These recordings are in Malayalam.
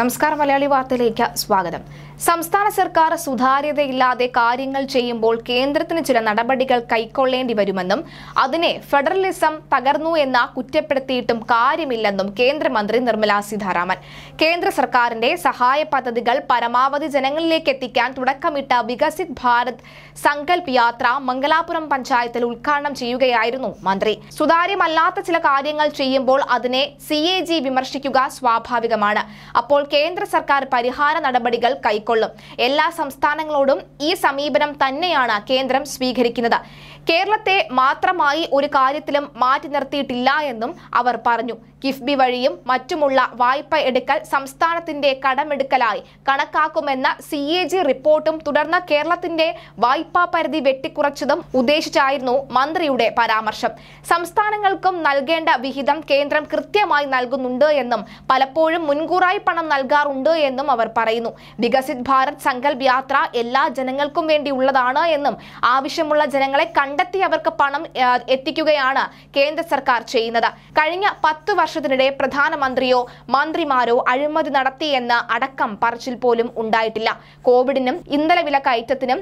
നമസ്കാരം മലയാളി വാർത്തയിലേക്ക് സ്വാഗതം സംസ്ഥാന സർക്കാർ സുതാര്യതയില്ലാതെ കാര്യങ്ങൾ ചെയ്യുമ്പോൾ കേന്ദ്രത്തിന് ചില നടപടികൾ കൈക്കൊള്ളേണ്ടി വരുമെന്നും അതിനെ ഫെഡറലിസം തകർന്നു എന്ന കുറ്റപ്പെടുത്തിയിട്ടും കാര്യമില്ലെന്നും കേന്ദ്രമന്ത്രി നിർമ്മലാ സീതാരാമൻ കേന്ദ്ര സർക്കാരിന്റെ സഹായ പദ്ധതികൾ പരമാവധി ജനങ്ങളിലേക്ക് എത്തിക്കാൻ തുടക്കമിട്ട വികസിത് ഭാരത് സങ്കല്പ് യാത്ര മംഗലാപുരം പഞ്ചായത്തിൽ ഉദ്ഘാടനം ചെയ്യുകയായിരുന്നു മന്ത്രി സുതാര്യമല്ലാത്ത ചില കാര്യങ്ങൾ ചെയ്യുമ്പോൾ അതിനെ സി വിമർശിക്കുക സ്വാഭാവികമാണ് അപ്പോൾ കേന്ദ്ര സർക്കാർ പരിഹാര നടപടികൾ കൈക്കൊള്ളും എല്ലാ സംസ്ഥാനങ്ങളോടും ഈ സമീപനം തന്നെയാണ് കേന്ദ്രം സ്വീകരിക്കുന്നത് കേരളത്തെ മാത്രമായി ഒരു കാര്യത്തിലും മാറ്റി നിർത്തിയിട്ടില്ല എന്നും അവർ പറഞ്ഞു കിഫ്ബി വഴിയും മറ്റുമുള്ള വായ്പ എടുക്കൽ സംസ്ഥാനത്തിന്റെ കടമെടുക്കലായി കണക്കാക്കുമെന്ന സി എ ജി റിപ്പോർട്ടും തുടർന്ന് കേരളത്തിന്റെ വായ്പാ പരിധി വെട്ടിക്കുറച്ചതും ഉദ്ദേശിച്ചായിരുന്നു മന്ത്രിയുടെ പരാമർശം സംസ്ഥാനങ്ങൾക്കും നൽകേണ്ട വിഹിതം കേന്ദ്രം കൃത്യമായി നൽകുന്നുണ്ട് എന്നും പലപ്പോഴും മുൻകൂറായി പണം നൽകാറുണ്ട് എന്നും അവർ പറയുന്നു വികസിത് ഭാരത് സങ്കല്പ് യാത്ര എല്ലാ ജനങ്ങൾക്കും വേണ്ടിയുള്ളതാണ് എന്നും ആവശ്യമുള്ള ജനങ്ങളെ കണ്ട കണ്ടെത്തി അവർക്ക് പണം എത്തിക്കുകയാണ് കേന്ദ്ര സർക്കാർ ചെയ്യുന്നത് കഴിഞ്ഞ പത്ത് വർഷത്തിനിടെ പ്രധാനമന്ത്രിയോ മന്ത്രിമാരോ അഴിമതി നടത്തിയെന്ന അടക്കം പറച്ചിൽ പോലും ഉണ്ടായിട്ടില്ല കോവിഡിനും ഇന്ധന വില കയറ്റത്തിനും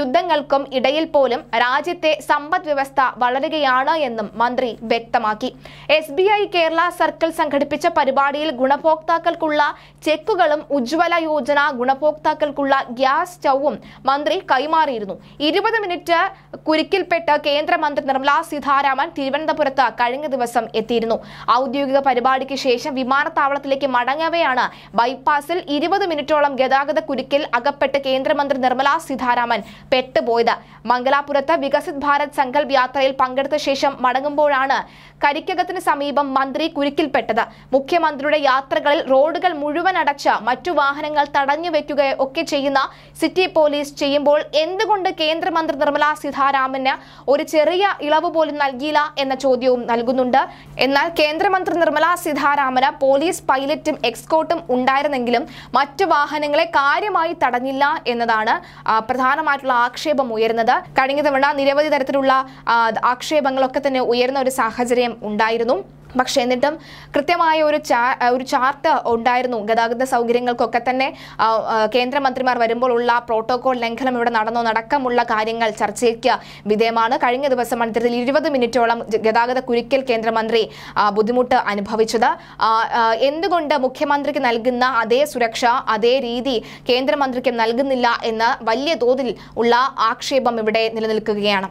യുദ്ധങ്ങൾക്കും ഇടയിൽ പോലും രാജ്യത്തെ സമ്പദ് വ്യവസ്ഥ വളരുകയാണ് എന്നും മന്ത്രി വ്യക്തമാക്കി എസ് കേരള സർക്കിൾ സംഘടിപ്പിച്ച പരിപാടിയിൽ ഗുണഭോക്താക്കൾക്കുള്ള ചെക്കുകളും ഉജ്ജ്വല യോജന ഗുണഭോക്താക്കൾക്കുള്ള ഗ്യാസ് സ്റ്റൗവും മന്ത്രി കൈമാറിയിരുന്നു ഇരുപത് മിനിറ്റ് കുരുക്കിൽപ്പെട്ട് കേന്ദ്രമന്ത്രി നിർമ്മലാ സീതാരാമൻ തിരുവനന്തപുരത്ത് കഴിഞ്ഞ ദിവസം എത്തിയിരുന്നു ഔദ്യോഗിക പരിപാടിക്ക് ശേഷം വിമാനത്താവളത്തിലേക്ക് മടങ്ങവെയാണ് ബൈപ്പാസിൽ ഇരുപത് മിനിറ്റോളം ഗതാഗത കുരുക്കിൽ അകപ്പെട്ട് കേന്ദ്രമന്ത്രി നിർമ്മലാ സീതാരാമൻ പെട്ടുപോയത് മംഗലാപുരത്ത് വികസിത് ഭാരത് സങ്കല്പ് യാത്രയിൽ പങ്കെടുത്ത ശേഷം മടങ്ങുമ്പോഴാണ് കരിക്കകത്തിന് സമീപം മന്ത്രി കുരുക്കിൽപ്പെട്ടത് മുഖ്യമന്ത്രിയുടെ യാത്രകളിൽ റോഡുകൾ മുഴുവൻ അടച്ച് മറ്റു വാഹനങ്ങൾ തടഞ്ഞു വെക്കുകയോ ഒക്കെ ചെയ്യുന്ന സിറ്റി പോലീസ് ചെയ്യുമ്പോൾ എന്തുകൊണ്ട് കേന്ദ്രമന്ത്രി നിർമ്മലാ സീതാരാമന് ഒരു ചെറിയ ഇളവ് പോലും നൽകിയില്ല എന്ന ചോദ്യവും നൽകുന്നുണ്ട് എന്നാൽ കേന്ദ്രമന്ത്രി നിർമ്മലാ സീതാരാമന് പോലീസ് പൈലറ്റും എക്സ്കോട്ടും ഉണ്ടായിരുന്നെങ്കിലും മറ്റു വാഹനങ്ങളെ കാര്യമായി തടഞ്ഞില്ല എന്നതാണ് പ്രധാനമായിട്ടുള്ള ആക്ഷേപം ഉയരുന്നത് കഴിഞ്ഞ തവണ നിരവധി തരത്തിലുള്ള ആക്ഷേപങ്ങളൊക്കെ തന്നെ ഉയർന്ന ഒരു സാഹചര്യം ഉണ്ടായിരുന്നു പക്ഷെ എന്നിട്ടും കൃത്യമായ ഒരു ചാ ഒരു ചാർട്ട് ഉണ്ടായിരുന്നു ഗതാഗത സൗകര്യങ്ങൾക്കൊക്കെ തന്നെ കേന്ദ്രമന്ത്രിമാർ വരുമ്പോൾ ഉള്ള പ്രോട്ടോകോൾ ലംഘനം ഇവിടെ നടന്നോ നടക്കമുള്ള കാര്യങ്ങൾ ചർച്ചയ്ക്ക് വിധേയമാണ് കഴിഞ്ഞ ദിവസം മണിത്തരത്തിൽ ഇരുപത് മിനിറ്റോളം ഗതാഗത കുരുക്കൽ കേന്ദ്രമന്ത്രി ബുദ്ധിമുട്ട് അനുഭവിച്ചത് എന്തുകൊണ്ട് മുഖ്യമന്ത്രിക്ക് നൽകുന്ന അതേ സുരക്ഷ അതേ രീതി കേന്ദ്രമന്ത്രിക്കും നൽകുന്നില്ല എന്ന വലിയ തോതിൽ ഉള്ള ആക്ഷേപം ഇവിടെ നിലനിൽക്കുകയാണ്